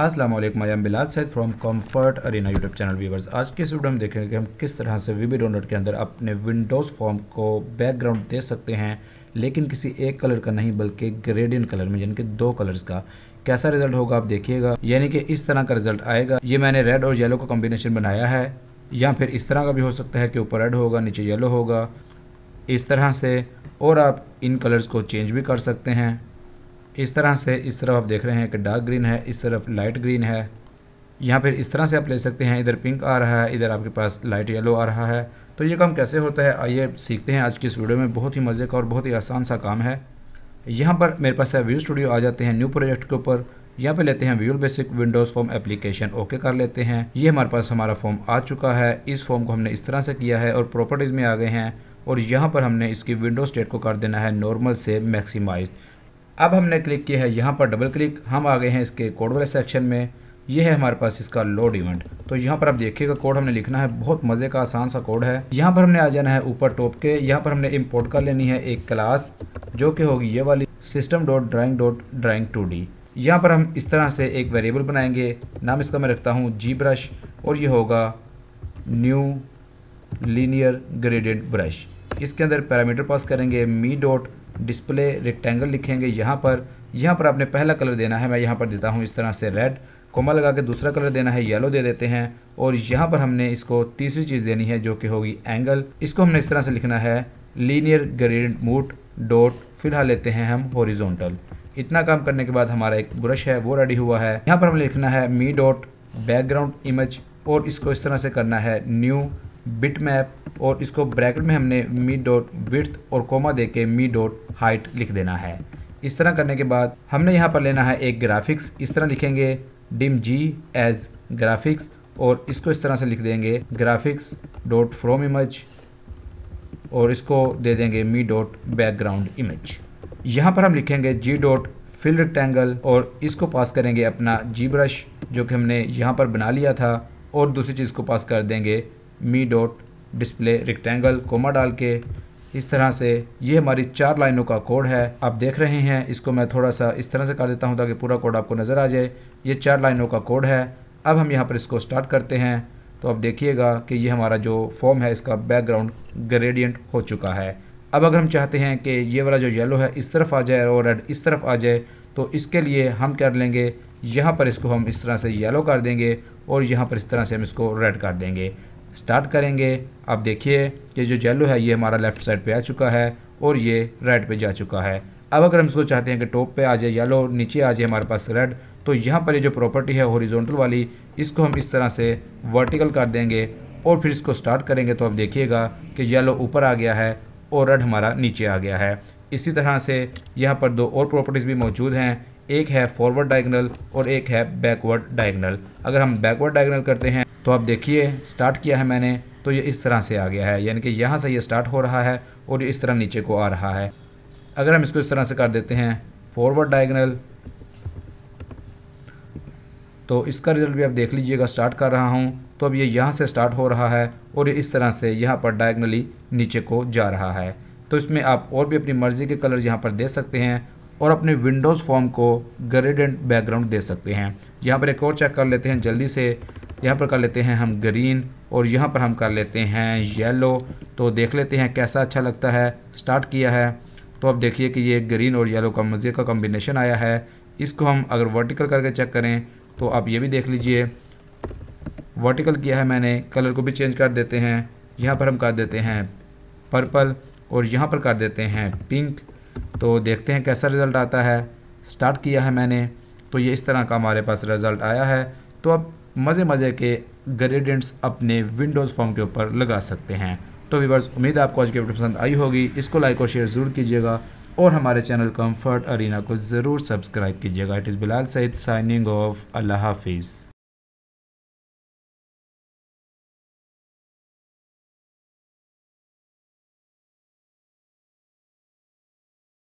अस्सलाम वालेकुम I am Bilal Saeed from Comfort Arena YouTube channel viewers आज के इस वीडियो में देखेंगे कि हम किस तरह से बी डाउनलोड के अंदर अपने विंडोज़ फॉर्म को बैकग्राउंड दे सकते हैं लेकिन किसी एक कलर का नहीं बल्कि ग्रेडियन कलर में यानी कि दो कलर्स का कैसा रिजल्ट होगा आप देखिएगा यानी कि इस तरह का रिजल्ट आएगा ये मैंने रेड और येलो का कॉम्बिनेशन बनाया है या फिर इस तरह का भी हो सकता है कि ऊपर रेड होगा नीचे येलो होगा इस तरह से और आप इन कलर्स को चेंज भी कर सकते हैं इस तरह से इस तरफ आप देख रहे हैं कि डार्क ग्रीन है इस तरफ लाइट ग्रीन है यहाँ पर इस तरह से आप ले सकते हैं इधर पिंक आ रहा है इधर आपके पास लाइट येलो आ रहा है तो ये काम कैसे होता है आइए सीखते हैं आज की इस वीडियो में बहुत ही मज़े का और बहुत ही आसान सा काम है यहाँ पर मेरे पास है व्यू स्टूडियो आ जाते हैं न्यू प्रोजेक्ट के ऊपर यहाँ पे लेते हैं Visual Basic Windows form application okay कर लेते हैं ये हमारे पास हमारा फॉर्म आ चुका है इस फॉर्म को हमने इस तरह से किया है और प्रॉपर्टीज़ में आ गए हैं और यहाँ पर हमने इसकी विंडो स्टेट को कर देना है नॉर्मल से मैक्सिमाइज अब हमने क्लिक किया है यहाँ पर डबल क्लिक हम आ गए हैं इसके कोड वाले सेक्शन में ये है हमारे पास इसका लोड इवेंट तो यहाँ पर आप देखिएगा कोड हमने लिखना है बहुत मज़े का आसान सा कोड है यहाँ पर हमने आ जाना है ऊपर टॉप के यहाँ पर हमने इम्पोर्ट कर लेनी है एक क्लास जो कि होगी ये वाली system dot drawing dot drawing two D यहाँ पर हम इस तरह से एक वेरिएबल बनाएंगे नाम इसका मैं रखता हूँ जी ब्रश और ये होगा न्यू लीनियर ग्रेडेड ब्रश इसके अंदर पैरामीटर पास करेंगे मी डॉट डिस्प्ले रेक्टेंगल लिखेंगे यहाँ पर यहाँ पर आपने पहला कलर देना है मैं यहाँ पर देता हूँ इस तरह से रेड कोमा लगा के दूसरा कलर देना है येलो दे देते हैं और यहाँ पर हमने इसको तीसरी चीज़ देनी है जो कि होगी एंगल इसको हमने इस तरह से लिखना है लीनियर ग्रेड मूट डॉट फिलहाल लेते हैं हम हॉरिजॉन्टल इतना काम करने के बाद हमारा एक ब्रश है वो रेडी हुआ है यहाँ पर हमें लिखना है मी डॉट बैकग्राउंड इमेज और इसको इस तरह से करना है न्यू बिट मैप और इसको ब्रैकेट में हमने मी डॉट विथ और कोमा दे के मी डॉट हाइट लिख देना है इस तरह करने के बाद हमने यहाँ पर लेना है एक ग्राफिक्स इस तरह लिखेंगे डिम जी एज ग्राफिक्स और इसको इस तरह से लिख देंगे ग्राफिक्स डॉट फ्रॉम इमेज और इसको दे देंगे मी डॉट बैकग्राउंड इमेज यहाँ पर हम लिखेंगे जी डॉट फिल रेक्टेंगल और इसको पास करेंगे अपना जी ब्रश जो कि हमने यहाँ पर बना लिया था और दूसरी चीज़ को पास कर देंगे me dot display rectangle comma डाल के इस तरह से ये हमारी चार लाइनों का कोड है आप देख रहे हैं इसको मैं थोड़ा सा इस तरह से कर देता हूँ ताकि पूरा कोड आपको नज़र आ जाए ये चार लाइनों का कोड है अब हम यहाँ पर इसको स्टार्ट करते हैं तो आप देखिएगा कि ये हमारा जो फॉर्म है इसका बैकग्राउंड ग्रेडियंट हो चुका है अब अगर हम चाहते हैं कि ये वाला जो येलो है इस तरफ आ जाए और रेड इस तरफ आ जाए तो इसके लिए हम कर लेंगे यहाँ पर इसको हम इस तरह से येलो कर देंगे और यहाँ पर इस तरह से हम इसको रेड कर देंगे स्टार्ट करेंगे आप देखिए ये जो येलो है ये हमारा लेफ़्ट साइड पे आ चुका है और ये राइट पे जा चुका है अब अगर हम इसको चाहते हैं कि टॉप पे आ जाए येलो नीचे आ जाए हमारे पास रेड तो यहाँ पर ये जो प्रॉपर्टी है हॉरिजॉन्टल वाली इसको हम इस तरह से वर्टिकल कर देंगे और फिर इसको स्टार्ट करेंगे तो आप देखिएगा कि येलो ऊपर आ गया है और रेड हमारा नीचे आ गया है इसी तरह से यहाँ पर दो और प्रॉपर्टीज़ भी मौजूद हैं एक है फॉरवर्ड डायगनल और एक है बैकवर्ड डायगनल अगर हम बैकवर्ड डायगनल करते हैं तो आप देखिए स्टार्ट किया है मैंने तो ये इस तरह से आ गया है यानी कि यहाँ से ये स्टार्ट हो रहा है और ये इस तरह नीचे को आ रहा है अगर हम इसको इस तरह से कर देते हैं फॉरवर्ड डायगनल तो इसका रिज़ल्ट भी आप देख लीजिएगा स्टार्ट कर रहा हूँ तो अब ये यहाँ से स्टार्ट हो रहा है और ये इस तरह से यहाँ पर डायगनली नीचे को जा रहा है तो इसमें आप और भी अपनी मर्ज़ी के कलर यहाँ पर दे सकते हैं और अपने विंडोज़ फॉर्म को ग्रेड एंड बैकग्राउंड दे सकते हैं यहाँ पर एक और चेक कर लेते हैं जल्दी से यहाँ पर कर लेते हैं हम ग्रीन और यहाँ पर हम कर लेते हैं येलो तो देख लेते हैं कैसा अच्छा लगता है स्टार्ट किया है तो अब देखिए कि ये ग्रीन और येलो का मज़े का कॉम्बिनेशन आया है इसको हम अगर वर्टिकल करके चेक करें तो आप ये भी देख लीजिए वर्टिकल किया है मैंने कलर को भी चेंज कर देते हैं यहाँ पर हम कर देते हैं पर्पल और यहाँ पर कर देते हैं पिंक तो देखते हैं कैसा रिज़ल्ट आता है स्टार्ट किया है मैंने तो ये इस तरह का हमारे पास रिज़ल्ट आया है तो अब मज़े मज़े के ग्रेडेंट्स अपने विंडोज़ फॉर्म के ऊपर लगा सकते हैं तो वीवर्स उम्मीद आपको आज की वीडियो पसंद आई होगी इसको लाइक और शेयर ज़रूर कीजिएगा और हमारे चैनल कम्फर्ट अरीना को ज़रूर सब्सक्राइब कीजिएगा it is Bilal Saeed signing off अल्लाह हाफिज़